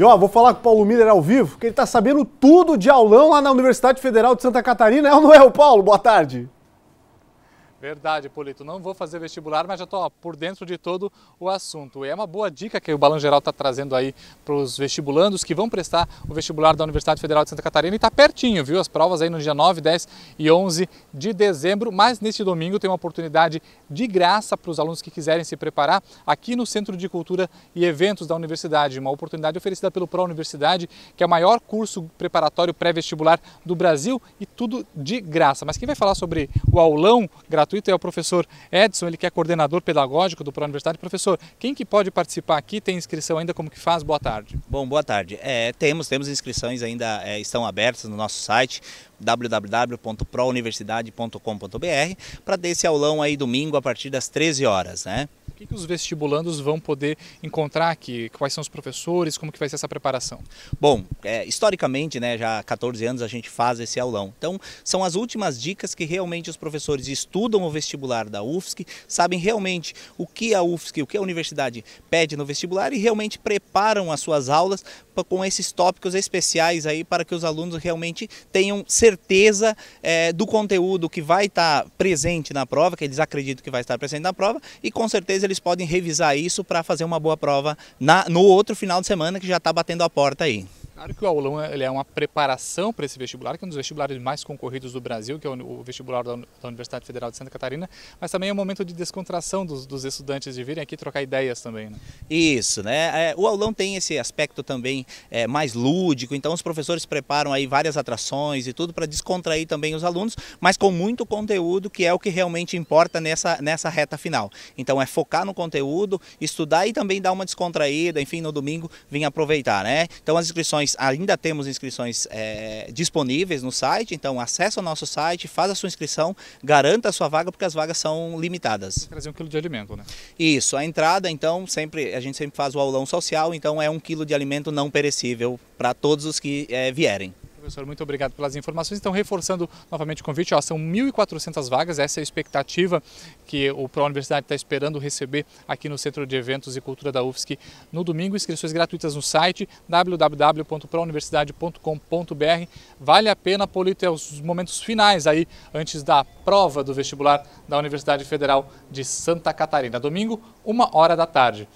E ó, vou falar com o Paulo Miller ao vivo, que ele tá sabendo tudo de aulão lá na Universidade Federal de Santa Catarina, é ou não é, o Paulo? Boa tarde. Verdade, Polito. Não vou fazer vestibular, mas já estou por dentro de todo o assunto. E é uma boa dica que o Balão Geral está trazendo aí para os vestibulandos que vão prestar o vestibular da Universidade Federal de Santa Catarina. E está pertinho, viu? As provas aí no dia 9, 10 e 11 de dezembro. Mas neste domingo tem uma oportunidade de graça para os alunos que quiserem se preparar aqui no Centro de Cultura e Eventos da Universidade. Uma oportunidade oferecida pelo Pró-Universidade, que é o maior curso preparatório pré-vestibular do Brasil e tudo de graça. Mas quem vai falar sobre o aulão gratuito? gratuito, é o professor Edson, ele que é coordenador pedagógico do Pró-Universidade. Professor, quem que pode participar aqui? Tem inscrição ainda, como que faz? Boa tarde. Bom, boa tarde. É, temos, temos inscrições ainda, é, estão abertas no nosso site, www.prouniversidade.com.br, para desse aulão aí domingo a partir das 13 horas, né? que, que os vestibulandos vão poder encontrar aqui? Quais são os professores? Como que vai ser essa preparação? Bom, é, historicamente, né, já há 14 anos a gente faz esse aulão. Então, são as últimas dicas que realmente os professores estudam o vestibular da UFSC, sabem realmente o que a UFSC, o que a universidade pede no vestibular e realmente preparam as suas aulas com esses tópicos especiais aí para que os alunos realmente tenham certeza é, do conteúdo que vai estar presente na prova, que eles acreditam que vai estar presente na prova e com certeza eles podem revisar isso para fazer uma boa prova na, no outro final de semana que já está batendo a porta aí. Claro que o aulão ele é uma preparação para esse vestibular, que é um dos vestibulares mais concorridos do Brasil, que é o vestibular da Universidade Federal de Santa Catarina, mas também é um momento de descontração dos, dos estudantes de virem aqui trocar ideias também. Né? Isso, né? É, o aulão tem esse aspecto também é, mais lúdico, então os professores preparam aí várias atrações e tudo para descontrair também os alunos, mas com muito conteúdo, que é o que realmente importa nessa, nessa reta final. Então é focar no conteúdo, estudar e também dar uma descontraída, enfim, no domingo vim aproveitar, né? Então as inscrições inscrições, ainda temos inscrições é, disponíveis no site, então acesse o nosso site, faz a sua inscrição, garanta a sua vaga, porque as vagas são limitadas. Trazer um quilo de alimento, né? Isso, a entrada, então, sempre a gente sempre faz o aulão social, então é um quilo de alimento não perecível para todos os que é, vierem. Professor, muito obrigado pelas informações. Então, reforçando novamente o convite, ó, são 1.400 vagas, essa é a expectativa que o Pró-Universidade está esperando receber aqui no Centro de Eventos e Cultura da UFSC no domingo. Inscrições gratuitas no site www.prouniversidade.com.br. Vale a pena, Polito, é os momentos finais aí, antes da prova do vestibular da Universidade Federal de Santa Catarina. Domingo, uma hora da tarde.